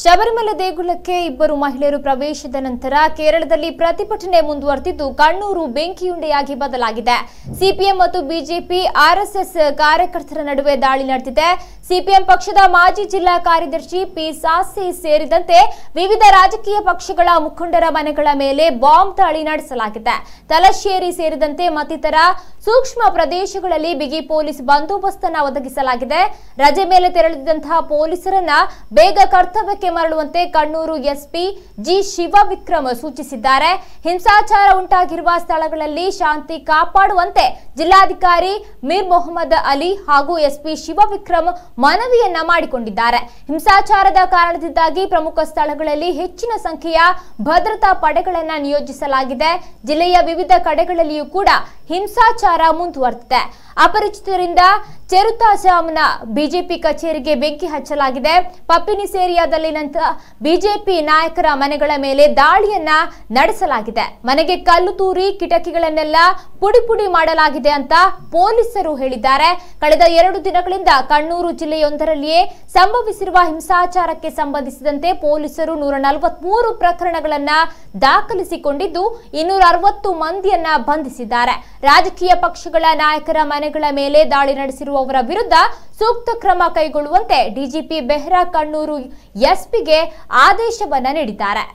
ಶಬರಿಮಲೆ ದೇಗುಲಕ್ಕೆ ಇಬ್ಬರು ಮಹಿಳೆಯರು ಪ್ರವೇಶದ ನಂತರ ಕೇರಳದಲ್ಲಿ ಪ್ರತಿಭಟನೆ ಮುಂದುವರೆದಿದ್ದು ಕಣ್ಣೂರು ಬೆಂಕಿಯುಂಡೆಯಾಗಿ ಬದಲಾಗಿದೆ ಸಿಪಿಎಂ ಮತ್ತು ಬಿಜೆಪಿ ಆರ್ಎಸ್ಎಸ್ ಕಾರ್ಯಕರ್ತರ ನಡುವೆ ದಾಳಿ ನಡೆದಿದೆ ಸಿಪಿಎಂ ಪಕ್ಷದ ಮಾಜಿ ಜಿಲ್ಲಾ ಕಾರ್ಯದರ್ಶಿ ಪಿ ಸಾಸಿ ಸೇರಿದಂತೆ ವಿವಿಧ ರಾಜಕೀಯ ಪಕ್ಷಗಳ ಮುಖಂಡರ ಮನೆಗಳ ಮೇಲೆ ಬಾಂಬ್ ದಾಳಿ ನಡೆಸಲಾಗಿದೆ ತಲಶೇರಿ ಸೇರಿದಂತೆ ಮತ್ತಿತರ ಸೂಕ್ಷ್ಮ ಪ್ರದೇಶಗಳಲ್ಲಿ ಬಿಗಿ ಪೊಲೀಸ್ ಬಂದೋಬಸ್ತನ್ನು ಒದಗಿಸಲಾಗಿದೆ ರಜೆ ಮೇಲೆ ತೆರಳಿದಂತಹ ಪೊಲೀಸರನ್ನ ಬೇಗ ಕರ್ತವ್ಯ ಮರಳುವಂತೆ ಕಣ್ಣೂರು ಎಸ್ಪಿ ಜಿ ಶಿವವಿಕ್ರಮ್ ಸೂಚಿಸಿದ್ದಾರೆ ಹಿಂಸಾಚಾರ ಉಂಟಾಗಿರುವ ಸ್ಥಳಗಳಲ್ಲಿ ಶಾಂತಿ ಕಾಪಾಡುವಂತೆ ಜಿಲ್ಲಾಧಿಕಾರಿ ಮೀರ್ ಮೊಹಮ್ಮದ್ ಅಲಿ ಹಾಗೂ ಎಸ್ಪಿ ಶಿವವಿಕ್ರಮ್ ಮನವಿಯನ್ನ ಮಾಡಿಕೊಂಡಿದ್ದಾರೆ ಹಿಂಸಾಚಾರದ ಕಾರಣದಿಂದಾಗಿ ಪ್ರಮುಖ ಸ್ಥಳಗಳಲ್ಲಿ ಹೆಚ್ಚಿನ ಸಂಖ್ಯೆಯ ಭದ್ರತಾ ಪಡೆಗಳನ್ನು ನಿಯೋಜಿಸಲಾಗಿದೆ ಜಿಲ್ಲೆಯ ವಿವಿಧ ಕಡೆಗಳಲ್ಲಿಯೂ ಕೂಡ ಹಿಂಸಾಚಾರ ಮುಂದುವರೆದಿದೆ ಅಪರಿಚಿತರಿಂದ ಚೆರುತಾಜಾಮ್ನ ಬಿಜೆಪಿ ಕಚೇರಿಗೆ ಬೆಂಕಿ ಹಚ್ಚಲಾಗಿದೆ ಪಪ್ಪಿನಿಸ್ ಏರಿಯಾದಲ್ಲಿ ನಂತರ ಬಿಜೆಪಿ ನಾಯಕರ ಮನೆಗಳ ಮೇಲೆ ದಾಳಿಯನ್ನ ನಡೆಸಲಾಗಿದೆ ಮನೆಗೆ ಕಲ್ಲು ತೂರಿ ಕಿಟಕಿಗಳನ್ನೆಲ್ಲ ಪುಡಿ ಪುಡಿ ಮಾಡಲಾಗಿದೆ ಅಂತ ಪೊಲೀಸರು ಹೇಳಿದ್ದಾರೆ ಕಳೆದ ಎರಡು ದಿನಗಳಿಂದ ಕಣ್ಣೂರು ಜಿಲ್ಲೆಯೊಂದರಲ್ಲಿಯೇ ಸಂಭವಿಸಿರುವ ಹಿಂಸಾಚಾರಕ್ಕೆ ಸಂಬಂಧಿಸಿದಂತೆ ಪೊಲೀಸರು ನೂರ ನಲವತ್ಮೂರು ಪ್ರಕರಣಗಳನ್ನ ದಾಖಲಿಸಿಕೊಂಡಿದ್ದು ಇನ್ನೂರ ಅರವತ್ತು ಮಂದಿಯನ್ನ ಬಂಧಿಸಿದ್ದಾರೆ ರಾಜಕೀಯ ಪಕ್ಷಗಳ ನಾಯಕರ ಮನೆಗಳ ಮೇಲೆ ದಾಳಿ ನಡೆಸಿರುವ ಅವರ ವಿರುದ್ಧ ಸೂಕ್ತ ಕ್ರಮ ಕೈಗೊಳ್ಳುವಂತೆ ಡಿಜಿಪಿ ಬೆಹ್ರಾ ಕಣ್ಣೂರು ಎಸ್ಪಿಗೆ ಆದೇಶವನ್ನು ನೀಡಿದ್ದಾರೆ